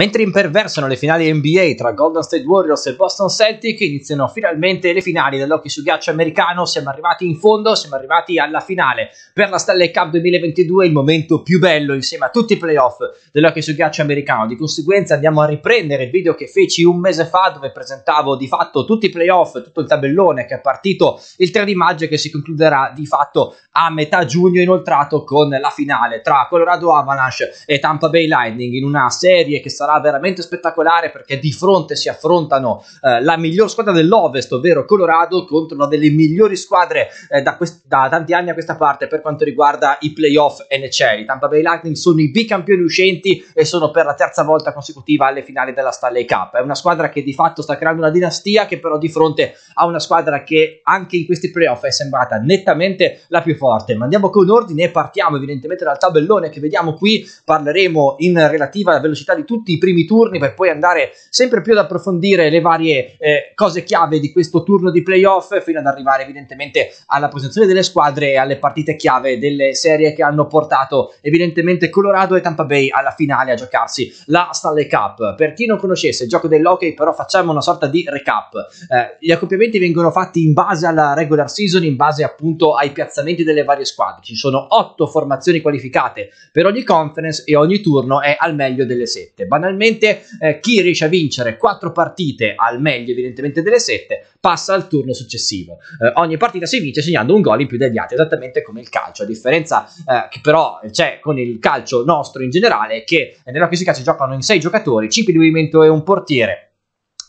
Mentre imperversano le finali NBA tra Golden State Warriors e Boston Celtic, iniziano finalmente le finali dell'occhio su ghiaccio americano. Siamo arrivati in fondo, siamo arrivati alla finale per la Stanley Cup 2022, il momento più bello insieme a tutti i playoff dell'occhio su ghiaccio americano. Di conseguenza andiamo a riprendere il video che feci un mese fa dove presentavo di fatto tutti i playoff, tutto il tabellone che è partito il 3 di maggio e che si concluderà di fatto a metà giugno inoltrato con la finale tra Colorado Avalanche e Tampa Bay Lightning in una serie che sarà sarà veramente spettacolare perché di fronte si affrontano eh, la miglior squadra dell'Ovest, ovvero Colorado, contro una delle migliori squadre eh, da, quest- da, tanti anni a questa parte per quanto riguarda i playoff NHL. I Tampa Bay Lightning sono i bicampioni uscenti e sono per la terza volta consecutiva alle finali della Stanley Cup. È una squadra che di fatto sta creando una dinastia che però di fronte a una squadra che anche in questi playoff è sembrata nettamente la più forte. Ma andiamo con ordine e partiamo evidentemente dal tabellone che vediamo qui. Parleremo in relativa velocità di tutti tutti i primi turni per poi andare sempre più ad approfondire le varie eh, cose chiave di questo turno di playoff fino ad arrivare evidentemente alla posizione delle squadre e alle partite chiave delle serie che hanno portato evidentemente Colorado e Tampa Bay alla finale a giocarsi la Stanley Cup. Per chi non conoscesse il gioco dell'hockey però facciamo una sorta di recap. Eh, gli accoppiamenti vengono fatti in base alla regular season, in base appunto ai piazzamenti delle varie squadre. Ci sono otto formazioni qualificate per ogni conference e ogni turno è al meglio delle sette banalmente eh, chi riesce a vincere quattro partite al meglio evidentemente delle sette passa al turno successivo. Eh, ogni partita si vince segnando un gol in più degli altri, esattamente come il calcio. A differenza eh, che però c'è con il calcio nostro in generale, che nella classifica si giocano in sei giocatori, 5 di movimento e un portiere,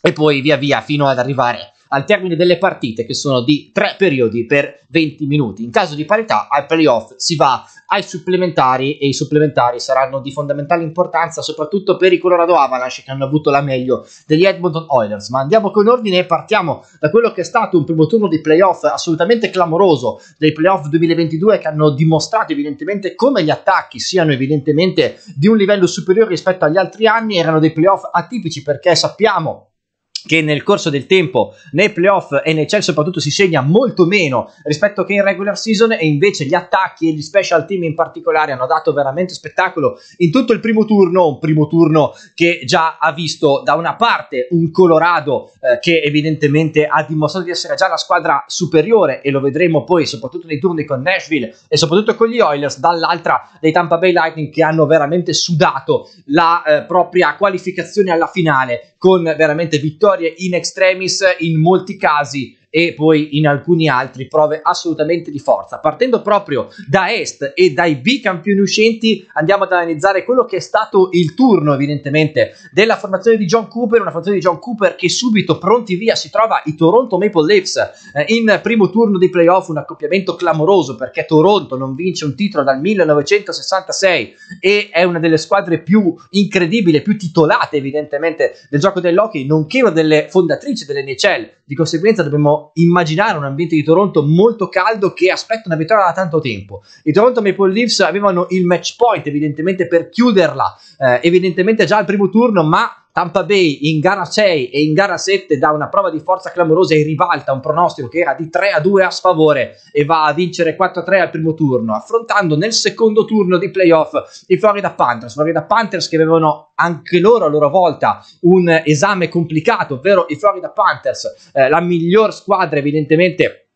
e poi via via fino ad arrivare al termine delle partite che sono di tre periodi per 20 minuti. In caso di parità ai playoff si va ai supplementari e i supplementari saranno di fondamentale importanza soprattutto per i Colorado Avalanche che hanno avuto la meglio degli Edmonton Oilers. Ma andiamo con ordine e partiamo da quello che è stato un primo turno di playoff assolutamente clamoroso dei playoff 2022 che hanno dimostrato evidentemente come gli attacchi siano evidentemente di un livello superiore rispetto agli altri anni, erano dei playoff atipici perché sappiamo che nel corso del tempo nei playoff e nei Chelsea soprattutto si segna molto meno rispetto che in regular season e invece gli attacchi e gli special team in particolare hanno dato veramente spettacolo in tutto il primo turno, un primo turno che già ha visto da una parte un Colorado eh, che evidentemente ha dimostrato di essere già la squadra superiore e lo vedremo poi soprattutto nei turni con Nashville e soprattutto con gli Oilers, dall'altra dei Tampa Bay Lightning che hanno veramente sudato la eh, propria qualificazione alla finale con veramente vittoria storie in extremis in molti casi e poi in alcuni altri prove assolutamente di forza. Partendo proprio da Est e dai B campioni uscenti andiamo ad analizzare quello che è stato il turno evidentemente della formazione di John Cooper, una formazione di John Cooper che subito pronti via si trova i Toronto Maple Leafs eh, in primo turno dei playoff, un accoppiamento clamoroso perché Toronto non vince un titolo dal 1966 e è una delle squadre più incredibili, più titolate evidentemente del gioco dell'hockey, nonché una delle fondatrici delle dell'NHL di conseguenza dobbiamo immaginare un ambiente di Toronto molto caldo che aspetta una vittoria da tanto tempo. I Toronto Maple Leafs avevano il match point evidentemente per chiuderla, eh, evidentemente già al primo turno, ma Tampa Bay in gara 6 e in gara 7 dà una prova di forza clamorosa e ribalta un pronostico che era di 3 a 2 a sfavore e va a vincere 4 a 3 al primo turno, affrontando nel secondo turno di playoff i Florida Panthers. Florida Panthers che avevano anche loro a loro volta un esame complicato, ovvero i Florida Panthers, eh, la miglior squadra evidentemente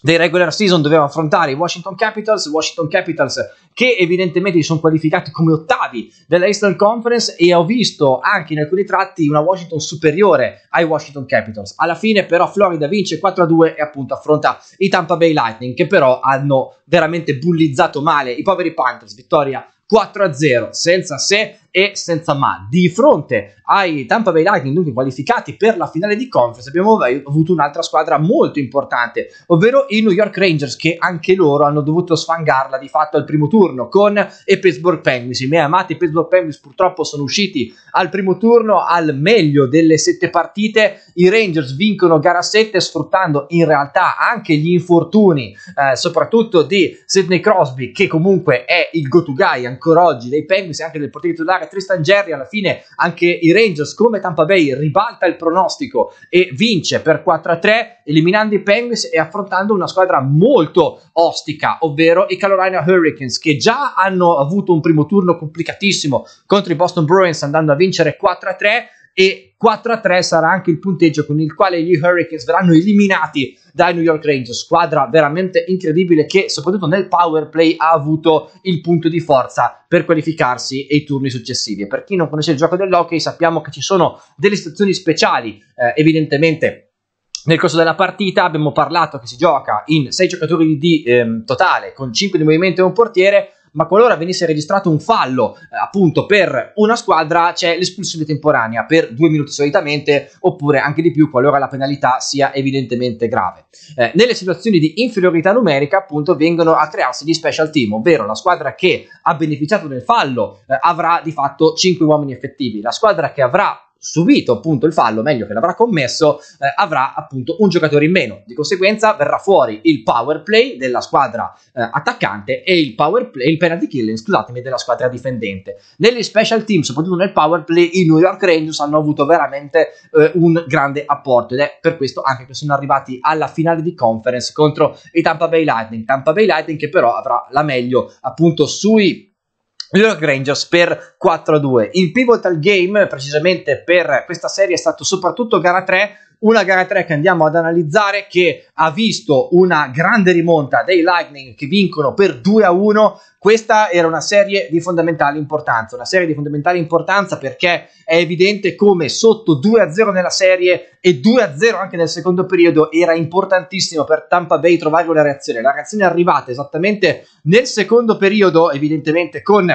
dei regular season doveva affrontare i Washington Capitals, Washington Capitals che evidentemente si sono qualificati come ottavi della Eastern Conference e ho visto anche in alcuni tratti una Washington superiore ai Washington Capitals. Alla fine però Florida vince 4-2 e appunto affronta i Tampa Bay Lightning che però hanno veramente bullizzato male i poveri Panthers, vittoria 4-0 senza sé e senza ma. Di fronte ai Tampa Bay Lightning, dunque qualificati per la finale di conference, abbiamo avuto un'altra squadra molto importante, ovvero i New York Rangers, che anche loro hanno dovuto sfangarla di fatto al primo turno con i Pittsburgh Penguins. I miei amati Pittsburgh Penguins purtroppo sono usciti al primo turno al meglio delle sette partite. I Rangers vincono gara 7 sfruttando in realtà anche gli infortuni, eh, soprattutto di Sidney Crosby, che comunque è il go-to guy ancora oggi dei Penguins e anche del protetto da giocare Tristan Jerry, alla fine anche i Rangers come Tampa Bay ribalta il pronostico e vince per 4-3 eliminando i Penguins e affrontando una squadra molto ostica, ovvero i Carolina Hurricanes che già hanno avuto un primo turno complicatissimo contro i Boston Bruins andando a vincere 4-3 e 4-3 a sarà anche il punteggio con il quale gli Hurricanes verranno eliminati dai New York Rangers, squadra veramente incredibile che soprattutto nel power play ha avuto il punto di forza per qualificarsi e i turni successivi. Per chi non conosce il gioco dell'hockey sappiamo che ci sono delle situazioni speciali, eh, evidentemente nel corso della partita abbiamo parlato che si gioca in 6 giocatori di ehm, totale, con 5 di movimento e un portiere ma qualora venisse registrato un fallo eh, appunto per una squadra c'è l'espulsione temporanea per due minuti solitamente oppure anche di più qualora la penalità sia evidentemente grave. Eh, nelle situazioni di inferiorità numerica appunto vengono a crearsi gli special team, ovvero la squadra che ha beneficiato del fallo eh, avrà di fatto 5 uomini effettivi, la squadra che avrà subito appunto il fallo, meglio che l'avrà commesso, eh, avrà appunto un giocatore in meno. Di conseguenza verrà fuori il power play della squadra eh, attaccante e il power play, il penalty killing, scusatemi, della squadra difendente. Negli special team, soprattutto nel power play, i New York Rangers hanno avuto veramente eh, un grande apporto ed è per questo anche che sono arrivati alla finale di conference contro i Tampa Bay Lightning. Tampa Bay Lightning che però avrà la meglio appunto sui New York Rangers per 4-2. Il pivotal game, precisamente per questa serie, è stato soprattutto gara 3 una gara 3 che andiamo ad analizzare che ha visto una grande rimonta dei Lightning che vincono per 2 a 1. Questa era una serie di fondamentale importanza, una serie di fondamentale importanza perché è evidente come sotto 2 a 0 nella serie e 2 a 0 anche nel secondo periodo era importantissimo per Tampa Bay trovare una reazione. La reazione è arrivata esattamente nel secondo periodo, evidentemente con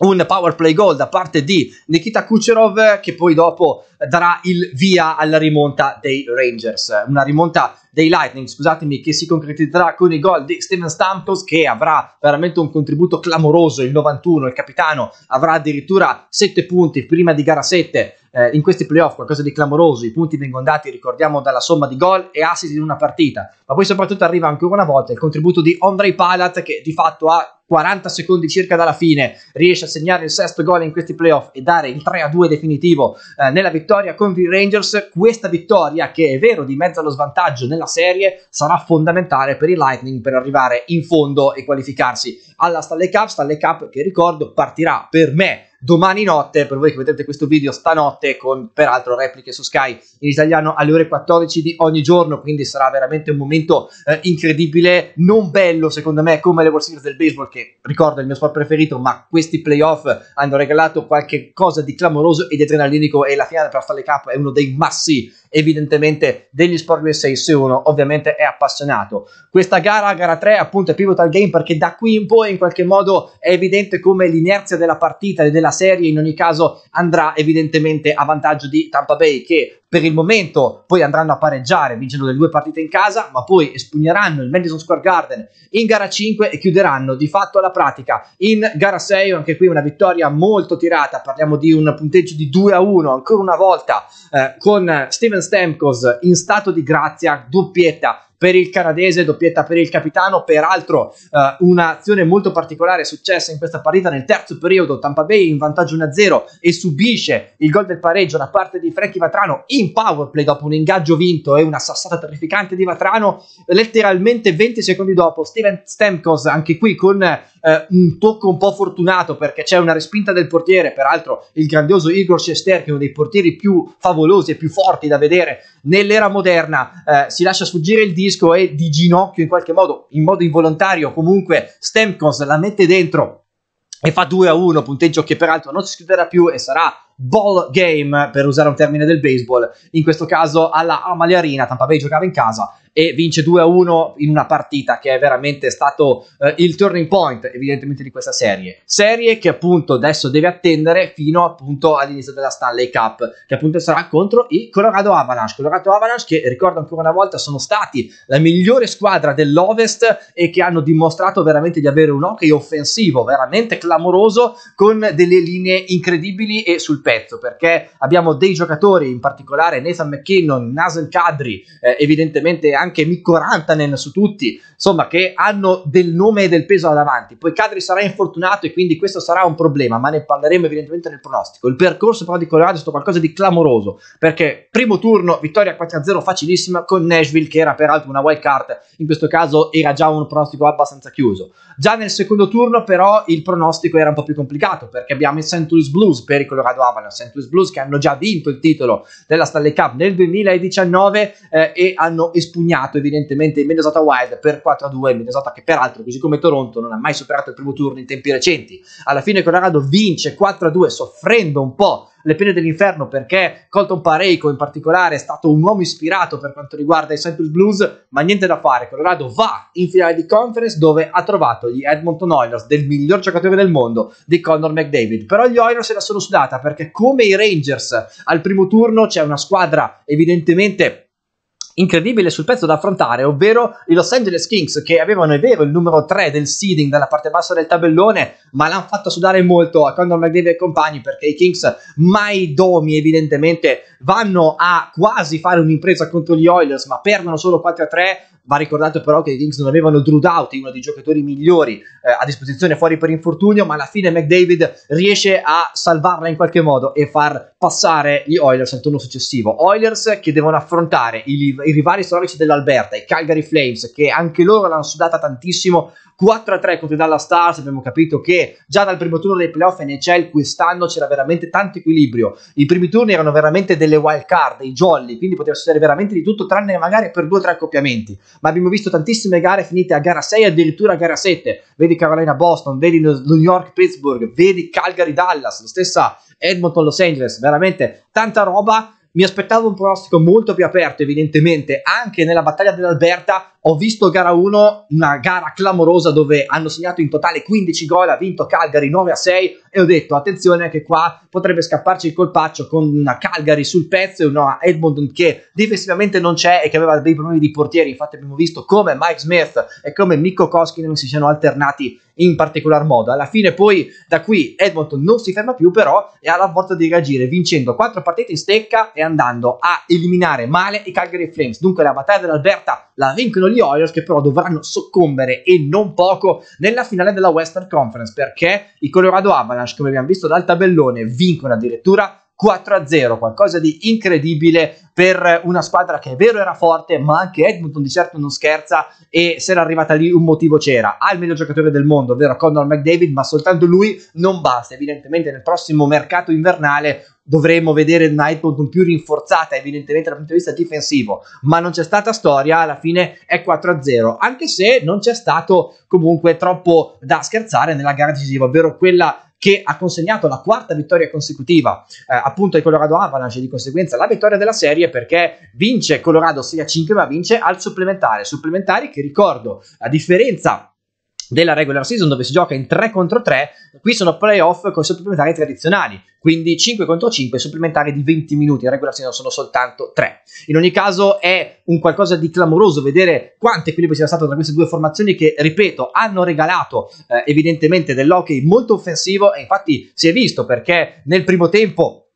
un power play goal da parte di Nikita Kucherov che poi dopo darà il via alla rimonta dei Rangers, una rimonta dei Lightning, scusatemi, che si concretizzerà con i gol di Steven Stamkos che avrà veramente un contributo clamoroso, il 91, il capitano avrà addirittura 7 punti prima di gara 7 eh, in questi playoff, qualcosa di clamoroso, i punti vengono dati, ricordiamo, dalla somma di gol e assist in una partita, ma poi soprattutto arriva ancora una volta il contributo di Andrei Palat che di fatto ha 40 secondi circa dalla fine, riesce a segnare il sesto gol in questi playoff e dare il 3-2 definitivo eh, nella vittoria contro i Rangers. Questa vittoria, che è vero di mezzo allo svantaggio nella serie, sarà fondamentale per i Lightning per arrivare in fondo e qualificarsi alla Stanley Cup. Stanley Cup che ricordo partirà per me domani notte, per voi che vedrete questo video stanotte, con peraltro repliche su Sky in italiano alle ore 14 di ogni giorno, quindi sarà veramente un momento eh, incredibile, non bello secondo me come le World Series del baseball, che ricordo è il mio sport preferito, ma questi playoff hanno regalato qualche cosa di clamoroso e di adrenalinico e la finale per Stanley Cup è uno dei massi evidentemente degli Sport 6 su 1 ovviamente è appassionato. Questa gara, gara 3, appunto è pivotal game perché da qui in poi in qualche modo è evidente come l'inerzia della partita e della serie in ogni caso andrà evidentemente a vantaggio di Tampa Bay che per il momento poi andranno a pareggiare vincendo le due partite in casa, ma poi espugneranno il Madison Square Garden in gara 5 e chiuderanno di fatto la pratica in gara 6, anche qui una vittoria molto tirata, parliamo di un punteggio di 2 a 1 ancora una volta eh, con Steven Stamkos in stato di grazia, doppietta per il canadese, doppietta per il capitano, peraltro eh, un'azione molto particolare è successa in questa partita nel terzo periodo, Tampa Bay in vantaggio 1-0 e subisce il gol del pareggio da parte di Frankie Vatrano in power play dopo un ingaggio vinto e una sassata terrificante di Vatrano, letteralmente 20 secondi dopo Steven Stamkos anche qui con eh, un tocco un po' fortunato perché c'è una respinta del portiere, peraltro il grandioso Igor Chester che è uno dei portieri più favolosi e più forti da vedere nell'era moderna, eh, si lascia sfuggire il dito disco e di ginocchio in qualche modo, in modo involontario, comunque Stemkos la mette dentro e fa 2 a 1, punteggio che peraltro non si scriverà più e sarà ball game, per usare un termine del baseball, in questo caso alla Amalie Arena, Tampa Bay giocava in casa e vince 2-1 in una partita che è veramente stato eh, il turning point evidentemente di questa serie. Serie che appunto adesso deve attendere fino appunto all'inizio della Stanley Cup, che appunto sarà contro i Colorado Avalanche. Colorado Avalanche che ricordo ancora una volta sono stati la migliore squadra dell'Ovest e che hanno dimostrato veramente di avere un hockey offensivo veramente clamoroso con delle linee incredibili e sul pezzo pezzo perché abbiamo dei giocatori, in particolare Nathan McKinnon, Nasel Kadri, eh, evidentemente anche Mikko Rantanen su tutti, insomma che hanno del nome e del peso davanti. Poi Kadri sarà infortunato e quindi questo sarà un problema, ma ne parleremo evidentemente nel pronostico. Il percorso però di Colorado è stato qualcosa di clamoroso perché primo turno vittoria 4-0 facilissima con Nashville che era peraltro una wild card, in questo caso era già un pronostico abbastanza chiuso. Già nel secondo turno però il pronostico era un po' più complicato perché abbiamo i St. Louis Blues per i Colorado Avalanche giocavano a St. Blues che hanno già vinto il titolo della Stanley Cup nel 2019 eh, e hanno espugnato evidentemente il Minnesota Wild per 4-2, Minnesota che peraltro così come Toronto non ha mai superato il primo turno in tempi recenti. Alla fine Colorado vince 4-2 soffrendo un po' le pene dell'inferno perché Colton Pareco in particolare è stato un uomo ispirato per quanto riguarda i Cypress Blues, ma niente da fare, Colorado va in finale di conference dove ha trovato gli Edmonton Oilers del miglior giocatore del mondo, di Connor McDavid, però gli Oilers se la sono sudata perché come i Rangers al primo turno c'è una squadra evidentemente incredibile sul pezzo da affrontare, ovvero i Los Angeles Kings che avevano, è vero, il numero 3 del seeding dalla parte bassa del tabellone, ma l'hanno fatto sudare molto a Condor McDavid e compagni perché i Kings mai domi evidentemente vanno a quasi fare un'impresa contro gli Oilers, ma perdono solo 4-3 Va ricordato però che i Kings non avevano Drew Doughty, uno dei giocatori migliori eh, a disposizione fuori per infortunio, ma alla fine McDavid riesce a salvarla in qualche modo e far passare gli Oilers al turno successivo. Oilers che devono affrontare i, i rivali storici dell'Alberta, i Calgary Flames, che anche loro l'hanno sudata tantissimo 4-3 contro i Dallas Stars, abbiamo capito che già dal primo turno dei playoff NHL quest'anno c'era veramente tanto equilibrio, i primi turni erano veramente delle wild card, dei jolly, quindi poteva succedere veramente di tutto tranne magari per 2-3 accoppiamenti, ma abbiamo visto tantissime gare finite a gara 6 addirittura a gara 7, vedi Carolina Boston, vedi New York Pittsburgh, vedi Calgary Dallas, la stessa Edmonton Los Angeles, veramente tanta roba mi aspettavo un pronostico molto più aperto, evidentemente, anche nella battaglia dell'Alberta, ho visto gara 1, una gara clamorosa dove hanno segnato in totale 15 gol, ha vinto Calgary 9 a 6 e ho detto attenzione che qua potrebbe scapparci il colpaccio con una Calgary sul pezzo e una Edmonton che difensivamente non c'è e che aveva dei problemi di portieri, infatti abbiamo visto come Mike Smith e come Mikko Koskinen si siano alternati in particolar modo. Alla fine poi da qui Edmonton non si ferma più però e ha la forza di reagire vincendo 4 partite in stecca e andando a eliminare male i Calgary Flames. Dunque la battaglia dell'Alberta la vincono gli gli Oilers che però dovranno soccombere e non poco nella finale della Western Conference perché i Colorado Avalanche, come abbiamo visto dal tabellone, vincono addirittura 4-0, a qualcosa di incredibile per una squadra che è vero era forte, ma anche Edmonton di certo non scherza e se era arrivata lì un motivo c'era. Ha il miglior giocatore del mondo, ovvero Conor McDavid, ma soltanto lui non basta. Evidentemente nel prossimo mercato invernale dovremo vedere una Edmonton più rinforzata evidentemente dal punto di vista difensivo, ma non c'è stata storia, alla fine è 4-0, a anche se non c'è stato comunque troppo da scherzare nella gara decisiva, ovvero quella che ha consegnato la quarta vittoria consecutiva eh, appunto ai Colorado Avalanche e di conseguenza la vittoria della serie perché vince Colorado 6 a 5 ma vince al supplementare, supplementari che ricordo a differenza della regular season dove si gioca in 3 contro 3, qui sono playoff con i supplementari tradizionali, quindi 5 contro 5 supplementari di 20 minuti, in regular season sono soltanto 3. In ogni caso è un qualcosa di clamoroso vedere quanto equilibrio sia stato tra queste due formazioni che, ripeto, hanno regalato eh, evidentemente dell'hockey molto offensivo e infatti si è visto perché nel primo tempo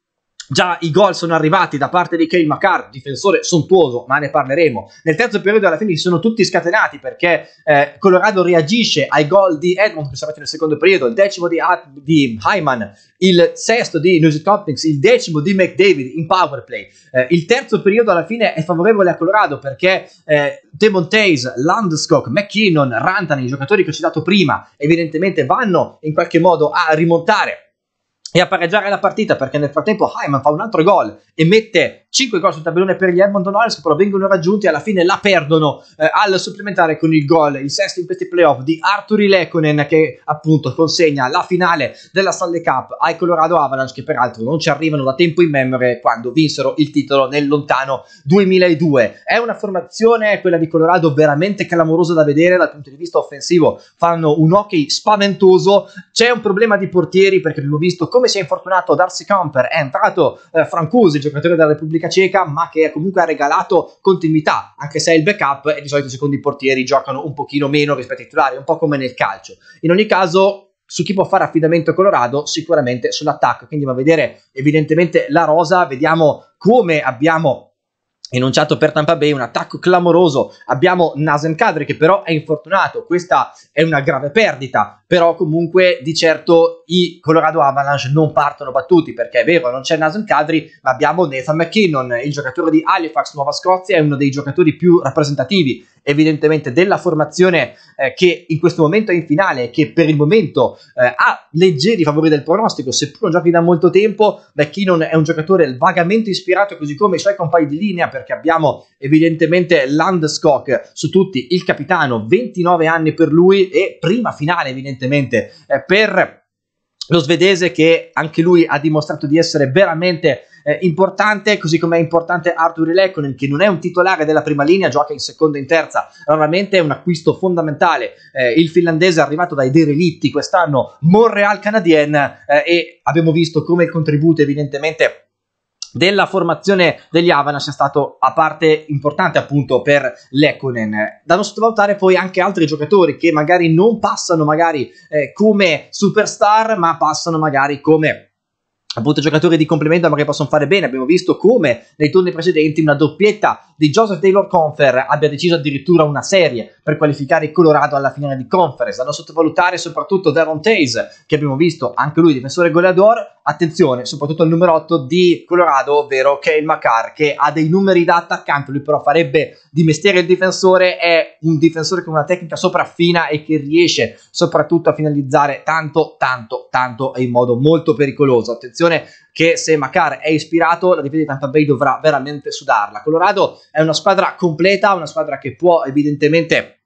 Già i gol sono arrivati da parte di Kane Macar, difensore sontuoso, ma ne parleremo. Nel terzo periodo alla fine si sono tutti scatenati perché eh, Colorado reagisce ai gol di Edmond che sono arrivati nel secondo periodo, il decimo di, di Hyman, il sesto di Newsy Complex, il decimo di McDavid in power play. Eh, il terzo periodo alla fine è favorevole a Colorado perché eh, Demontaze, Landscock, McKinnon, Rantan, i giocatori che ho citato prima, evidentemente vanno in qualche modo a rimontare e a pareggiare la partita perché nel frattempo Hyman fa un altro gol e mette 5 gol sul tabellone per gli Edmonton Oilers che però vengono raggiunti e alla fine la perdono eh, al supplementare con il gol, il sesto in questi playoff di Arturi Lekonen che appunto consegna la finale della Stanley Cup ai Colorado Avalanche che peraltro non ci arrivano da tempo in memoria quando vinsero il titolo nel lontano 2002. È una formazione quella di Colorado veramente clamorosa da vedere dal punto di vista offensivo, fanno un hockey spaventoso, c'è un problema di portieri perché abbiamo visto come come si è infortunato Darcy Comper, è entrato eh, Francusi, giocatore della Repubblica Ceca, ma che comunque ha regalato continuità, anche se è il backup e di solito secondo i portieri giocano un pochino meno rispetto ai titolari, un po' come nel calcio. In ogni caso, su chi può fare affidamento Colorado, sicuramente sull'attacco. Quindi va a vedere evidentemente la rosa, vediamo come abbiamo enunciato per Tampa Bay, un attacco clamoroso. Abbiamo Nasem Kadri che però è infortunato, questa è una grave perdita, però comunque di certo i Colorado Avalanche non partono battuti perché è vero, non c'è Nasem Kadri, ma abbiamo Nathan McKinnon, il giocatore di Halifax, Nuova Scozia, è uno dei giocatori più rappresentativi evidentemente della formazione eh, che in questo momento è in finale, che per il momento eh, ha leggeri favori del pronostico, seppur non giochi da molto tempo, McKinnon è un giocatore vagamente ispirato così come i suoi compagni di linea, perché abbiamo evidentemente Landeskog su tutti, il capitano, 29 anni per lui e prima finale evidentemente eh, per lo svedese che anche lui ha dimostrato di essere veramente eh, importante, così come è importante Arthur Lekkonen, che non è un titolare della prima linea, gioca in seconda e in terza, raramente è un acquisto fondamentale. Eh, il finlandese è arrivato dai derelitti quest'anno, Montreal Canadien, eh, e abbiamo visto come il contributo evidentemente della formazione degli Havana sia stato a parte importante appunto per Lekkonen da non sottovalutare poi anche altri giocatori che magari non passano magari eh, come superstar ma passano magari come appunto giocatori di complemento ma che possono fare bene abbiamo visto come nei turni precedenti una doppietta di Joseph Taylor Confer abbia deciso addirittura una serie per qualificare il Colorado alla finale di conference da non sottovalutare soprattutto Devon Taze che abbiamo visto anche lui difensore goleador attenzione soprattutto al numero 8 di Colorado ovvero Kale Macar che ha dei numeri da attaccante lui però farebbe di mestiere il difensore è un difensore con una tecnica sopraffina e che riesce soprattutto a finalizzare tanto tanto tanto e in modo molto pericoloso attenzione situazione che se Macar è ispirato, la difesa di Tampa Bay dovrà veramente sudarla. Colorado è una squadra completa, una squadra che può evidentemente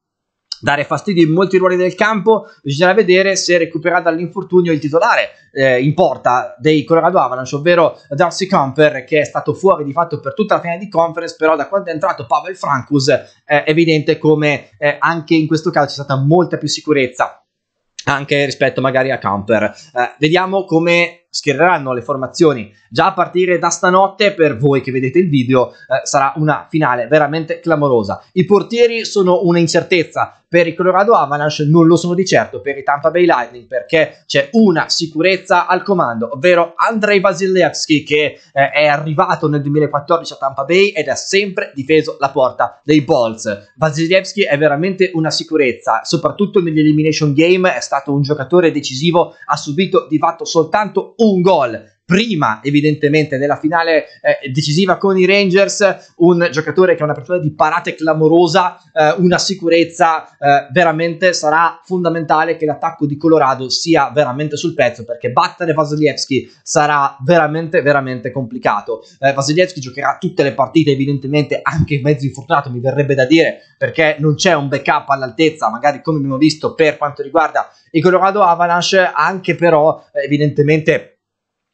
dare fastidio in molti ruoli del campo. Bisognerà vedere se recupererà dall'infortunio il titolare eh, in porta dei Colorado Avalanche, ovvero Darcy Camper, che è stato fuori di fatto per tutta la finale di conference, però da quando è entrato Pavel Frankus è evidente come eh, anche in questo caso c'è stata molta più sicurezza anche rispetto magari a Camper. Eh, vediamo come schiereranno le formazioni già a partire da stanotte, per voi che vedete il video, eh, sarà una finale veramente clamorosa. I portieri sono una incertezza per i Colorado Avalanche non lo sono di certo per i Tampa Bay Lightning perché c'è una sicurezza al comando, ovvero Andrei Vasilevsky che eh, è arrivato nel 2014 a Tampa Bay ed ha sempre difeso la porta dei Bolts. Vasilevsky è veramente una sicurezza, soprattutto negli elimination game è stato un giocatore decisivo, ha subito di fatto soltanto un un gol. Prima, evidentemente, nella finale eh, decisiva con i Rangers, un giocatore che ha una persona di parate clamorosa, eh, una sicurezza eh, veramente sarà fondamentale che l'attacco di Colorado sia veramente sul pezzo perché battere Vasilievski sarà veramente, veramente complicato. Eh, Vasilievski giocherà tutte le partite, evidentemente, anche in mezzo infortunato, mi verrebbe da dire, perché non c'è un backup all'altezza, magari come abbiamo visto per quanto riguarda i Colorado Avalanche, anche però, evidentemente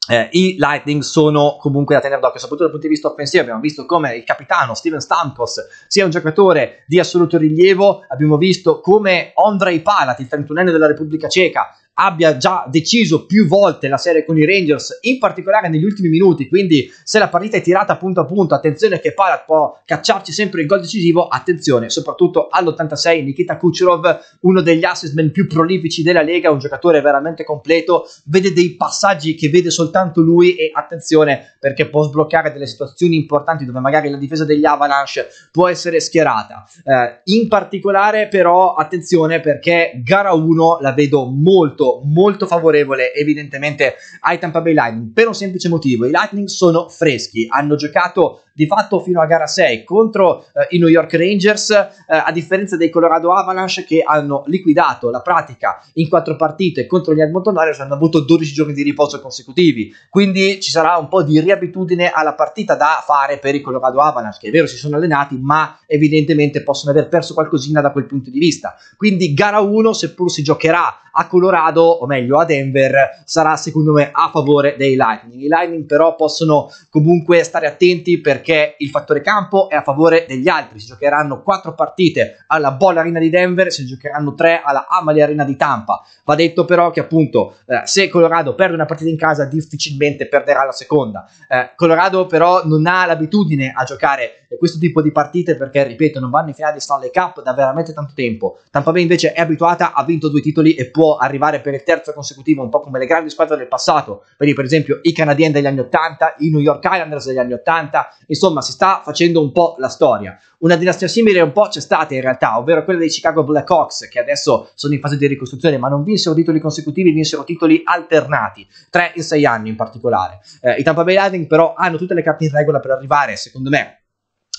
eh, I Lightning sono comunque da tenere d'occhio, soprattutto dal punto di vista offensivo. Abbiamo visto come il capitano Steven Stamkos sia un giocatore di assoluto rilievo. Abbiamo visto come Andrei Palat, il 31enne della Repubblica Ceca, abbia già deciso più volte la serie con i Rangers, in particolare negli ultimi minuti, quindi se la partita è tirata punto a punto, attenzione che Palat può cacciarci sempre il gol decisivo, attenzione soprattutto all'86 Nikita Kucherov, uno degli assist men più prolifici della Lega, un giocatore veramente completo, vede dei passaggi che vede soltanto lui e attenzione perché può sbloccare delle situazioni importanti dove magari la difesa degli Avalanche può essere schierata. Eh, in particolare però attenzione perché gara 1 la vedo molto molto molto favorevole evidentemente ai Tampa Bay Lightning per un semplice motivo, i Lightning sono freschi, hanno giocato di fatto fino a gara 6 contro eh, i New York Rangers eh, a differenza dei Colorado Avalanche che hanno liquidato la pratica in quattro partite contro gli Edmonton Oilers hanno avuto 12 giorni di riposo consecutivi quindi ci sarà un po' di riabitudine alla partita da fare per i Colorado Avalanche che è vero si sono allenati ma evidentemente possono aver perso qualcosina da quel punto di vista quindi gara 1 seppur si giocherà a Colorado, o meglio a Denver, sarà secondo me a favore dei Lightning. I Lightning però possono comunque stare attenti perché il fattore campo è a favore degli altri. Si giocheranno quattro partite alla Boll Arena di Denver, si giocheranno tre alla Amalie Arena di Tampa. Va detto però che appunto eh, se Colorado perde una partita in casa difficilmente perderà la seconda. Eh, Colorado però non ha l'abitudine a giocare questo tipo di partite perché ripeto non vanno in finale di Stanley Cup da veramente tanto tempo. Tampa Bay invece è abituata, ha vinto due titoli e può può arrivare per il terzo consecutivo, un po' come le grandi squadre del passato, vedi per esempio i Canadiens degli anni 80, i New York Islanders degli anni 80, insomma si sta facendo un po' la storia. Una dinastia simile un po' c'è stata in realtà, ovvero quella dei Chicago Blackhawks, che adesso sono in fase di ricostruzione, ma non vinsero titoli consecutivi, vinsero titoli alternati, tre in sei anni in particolare. Eh, I Tampa Bay Lightning però hanno tutte le carte in regola per arrivare, secondo me,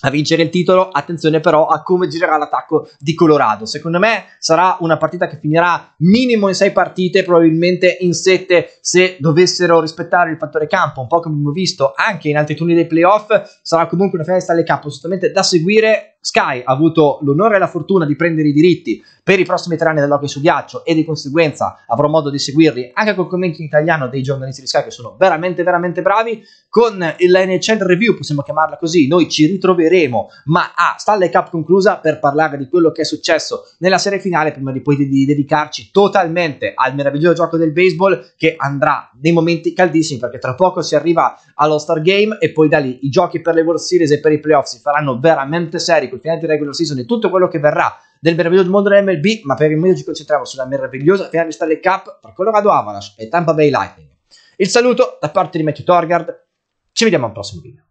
a vincere il titolo. Attenzione però a come girerà l'attacco di Colorado. Secondo me sarà una partita che finirà minimo in sei partite, probabilmente in sette se dovessero rispettare il fattore campo, un po' come abbiamo visto anche in altri turni dei playoff. Sarà comunque una finestra alle capo assolutamente da seguire. Sky ha avuto l'onore e la fortuna di prendere i diritti per i prossimi tre anni dell'hockey su ghiaccio e di conseguenza avrò modo di seguirli anche col commento in italiano dei giornalisti di Sky che sono veramente veramente bravi. Con la NHL Review, possiamo chiamarla così, noi ci ritroveremo torneremo, ma a ah, Stanley Cup conclusa per parlare di quello che è successo nella serie finale, prima di poi di dedicarci totalmente al meraviglioso gioco del baseball che andrà nei momenti caldissimi perché tra poco si arriva allo Star Game e poi da lì i giochi per le World Series e per i playoff si faranno veramente seri col finale di regular season e tutto quello che verrà del meraviglioso mondo dell'MLB, ma per il momento ci concentriamo sulla meravigliosa finale di Stanley Cup tra Colorado Avalanche e Tampa Bay Lightning. Il saluto da parte di Matthew Torgard, ci vediamo al prossimo video.